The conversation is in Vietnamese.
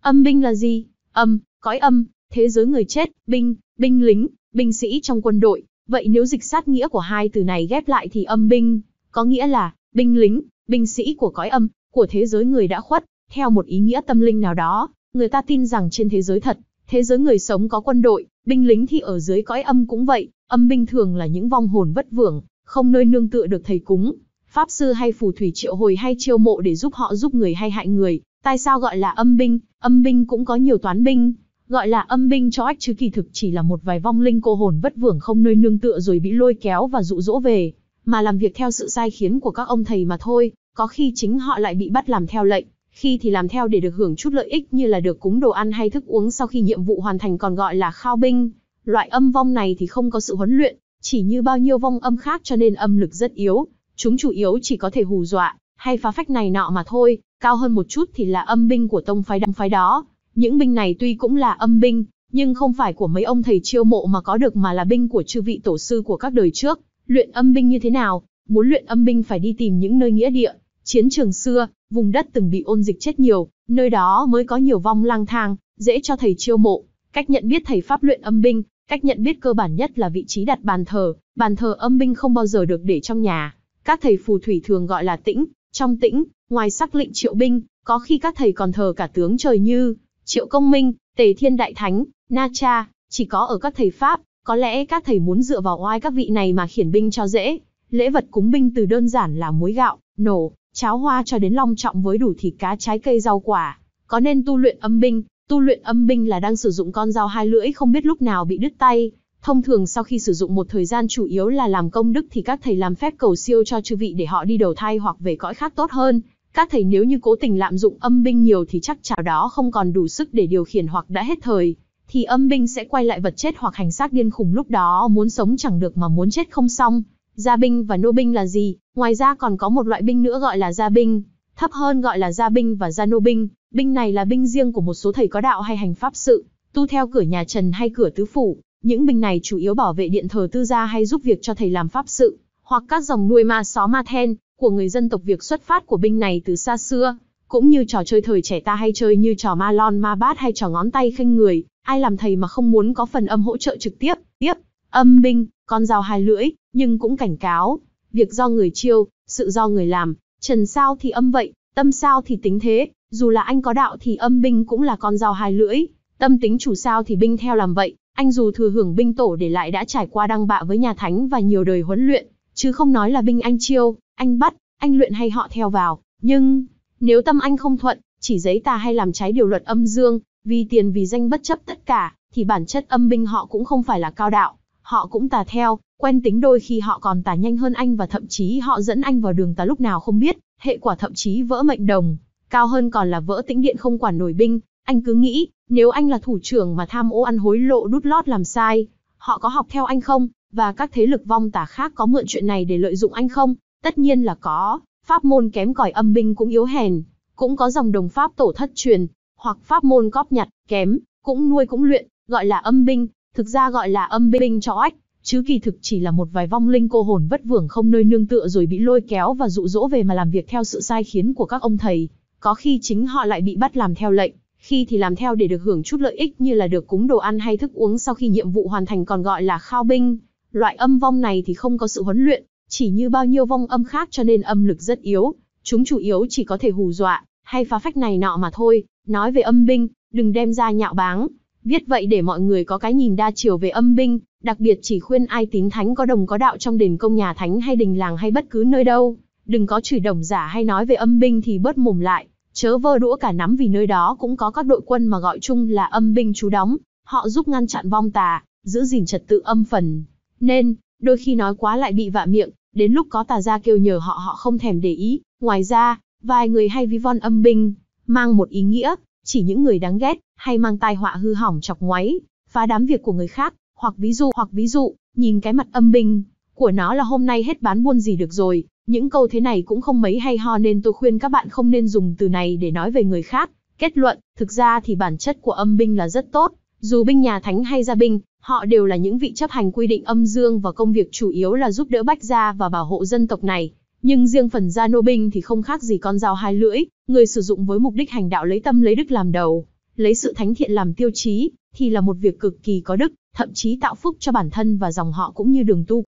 Âm binh là gì? Âm, cõi âm, thế giới người chết, binh, binh lính, binh sĩ trong quân đội. Vậy nếu dịch sát nghĩa của hai từ này ghép lại thì âm binh, có nghĩa là binh lính, binh sĩ của cõi âm, của thế giới người đã khuất. Theo một ý nghĩa tâm linh nào đó, người ta tin rằng trên thế giới thật, thế giới người sống có quân đội, binh lính thì ở dưới cõi âm cũng vậy, âm binh thường là những vong hồn vất vưởng, không nơi nương tựa được thầy cúng. Pháp sư hay phù thủy triệu hồi hay chiêu mộ để giúp họ giúp người hay hại người, tại sao gọi là âm binh, Âm binh cũng có nhiều toán binh, gọi là âm binh cho ách chứ kỳ thực chỉ là một vài vong linh cô hồn vất vưởng không nơi nương tựa rồi bị lôi kéo và dụ dỗ về, mà làm việc theo sự sai khiến của các ông thầy mà thôi, có khi chính họ lại bị bắt làm theo lệnh, khi thì làm theo để được hưởng chút lợi ích như là được cúng đồ ăn hay thức uống sau khi nhiệm vụ hoàn thành còn gọi là khao binh. Loại âm vong này thì không có sự huấn luyện, chỉ như bao nhiêu vong âm khác cho nên âm lực rất yếu, chúng chủ yếu chỉ có thể hù dọa, hay phá phách này nọ mà thôi, cao hơn một chút thì là âm binh của tông phái đăng phái đó. Những binh này tuy cũng là âm binh, nhưng không phải của mấy ông thầy chiêu mộ mà có được mà là binh của chư vị tổ sư của các đời trước. Luyện âm binh như thế nào? Muốn luyện âm binh phải đi tìm những nơi nghĩa địa, chiến trường xưa, vùng đất từng bị ôn dịch chết nhiều, nơi đó mới có nhiều vong lang thang, dễ cho thầy chiêu mộ. Cách nhận biết thầy pháp luyện âm binh, cách nhận biết cơ bản nhất là vị trí đặt bàn thờ, bàn thờ âm binh không bao giờ được để trong nhà. Các thầy phù thủy thường gọi là tĩnh, trong tĩnh, ngoài sắc lệnh triệu binh, có khi các thầy còn thờ cả tướng trời như Triệu Công Minh, Tề Thiên Đại Thánh, Na Cha, chỉ có ở các thầy Pháp, có lẽ các thầy muốn dựa vào oai các vị này mà khiển binh cho dễ. Lễ vật cúng binh từ đơn giản là muối gạo, nổ, cháo hoa cho đến long trọng với đủ thịt cá trái cây rau quả. Có nên tu luyện âm binh, tu luyện âm binh là đang sử dụng con dao hai lưỡi không biết lúc nào bị đứt tay, Thông thường sau khi sử dụng một thời gian chủ yếu là làm công đức thì các thầy làm phép cầu siêu cho chư vị để họ đi đầu thai hoặc về cõi khác tốt hơn. Các thầy nếu như cố tình lạm dụng âm binh nhiều thì chắc chào đó không còn đủ sức để điều khiển hoặc đã hết thời, thì âm binh sẽ quay lại vật chết hoặc hành xác điên khủng lúc đó muốn sống chẳng được mà muốn chết không xong. Gia binh và nô binh là gì? Ngoài ra còn có một loại binh nữa gọi là gia binh, thấp hơn gọi là gia binh và gia nô binh. Binh này là binh riêng của một số thầy có đạo hay hành pháp sự, tu theo cửa nhà Trần hay cửa tứ phủ, những binh này chủ yếu bảo vệ điện thờ tư gia hay giúp việc cho thầy làm pháp sự, hoặc các dòng nuôi ma xó ma then của người dân tộc Việt xuất phát của binh này từ xa xưa, cũng như trò chơi thời trẻ ta hay chơi như trò ma lon ma bát hay trò ngón tay khinh người, ai làm thầy mà không muốn có phần âm hỗ trợ trực tiếp, tiếp, âm binh, con dao hai lưỡi, nhưng cũng cảnh cáo, việc do người chiêu, sự do người làm, trần sao thì âm vậy, tâm sao thì tính thế, dù là anh có đạo thì âm binh cũng là con dao hai lưỡi, tâm tính chủ sao thì binh theo làm vậy, anh dù thừa hưởng binh tổ để lại đã trải qua đăng bạ với nhà thánh và nhiều đời huấn luyện, chứ không nói là binh anh chiêu, anh bắt, anh luyện hay họ theo vào, nhưng nếu tâm anh không thuận, chỉ giấy tà hay làm trái điều luật âm dương, vì tiền vì danh bất chấp tất cả, thì bản chất âm binh họ cũng không phải là cao đạo, họ cũng tà theo, quen tính đôi khi họ còn tà nhanh hơn anh và thậm chí họ dẫn anh vào đường tà lúc nào không biết, hệ quả thậm chí vỡ mệnh đồng, cao hơn còn là vỡ tĩnh điện không quản nổi binh, anh cứ nghĩ, nếu anh là thủ trưởng mà tham ô ăn hối lộ đút lót làm sai, họ có học theo anh không? Và các thế lực vong tà khác có mượn chuyện này để lợi dụng anh không? Tất nhiên là có, pháp môn kém cỏi âm binh cũng yếu hèn, cũng có dòng đồng pháp tổ thất truyền, hoặc pháp môn cóp nhặt, kém, cũng nuôi cũng luyện, gọi là âm binh, thực ra gọi là âm binh cho ách, chứ kỳ thực chỉ là một vài vong linh cô hồn vất vưởng không nơi nương tựa rồi bị lôi kéo và dụ dỗ về mà làm việc theo sự sai khiến của các ông thầy, có khi chính họ lại bị bắt làm theo lệnh khi thì làm theo để được hưởng chút lợi ích như là được cúng đồ ăn hay thức uống sau khi nhiệm vụ hoàn thành còn gọi là khao binh. Loại âm vong này thì không có sự huấn luyện, chỉ như bao nhiêu vong âm khác cho nên âm lực rất yếu, chúng chủ yếu chỉ có thể hù dọa, hay phá phách này nọ mà thôi. Nói về âm binh, đừng đem ra nhạo báng. Viết vậy để mọi người có cái nhìn đa chiều về âm binh, đặc biệt chỉ khuyên ai tín thánh có đồng có đạo trong đền công nhà thánh hay đình làng hay bất cứ nơi đâu. Đừng có chửi đồng giả hay nói về âm binh thì bớt mồm lại, Chớ vơ đũa cả nắm vì nơi đó cũng có các đội quân mà gọi chung là âm binh chú đóng, họ giúp ngăn chặn vong tà, giữ gìn trật tự âm phần. Nên, đôi khi nói quá lại bị vạ miệng, đến lúc có tà ra kêu nhờ họ họ không thèm để ý. Ngoài ra, vài người hay vi von âm binh, mang một ý nghĩa, chỉ những người đáng ghét, hay mang tai họa hư hỏng chọc ngoáy, phá đám việc của người khác, hoặc ví dụ hoặc ví dụ, nhìn cái mặt âm binh, của nó là hôm nay hết bán buôn gì được rồi, những câu thế này cũng không mấy hay ho nên tôi khuyên các bạn không nên dùng từ này để nói về người khác. Kết luận, thực ra thì bản chất của âm binh là rất tốt, dù binh nhà thánh hay gia binh, họ đều là những vị chấp hành quy định âm dương và công việc chủ yếu là giúp đỡ bách gia và bảo hộ dân tộc này. Nhưng riêng phần gia nô binh thì không khác gì con dao hai lưỡi, người sử dụng với mục đích hành đạo lấy tâm lấy đức làm đầu, lấy sự thánh thiện làm tiêu chí, thì là một việc cực kỳ có đức, thậm chí tạo phúc cho bản thân và dòng họ cũng như đường tu